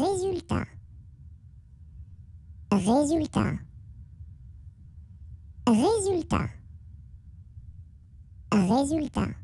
Résultat. Résultat. Résultat. Résultat.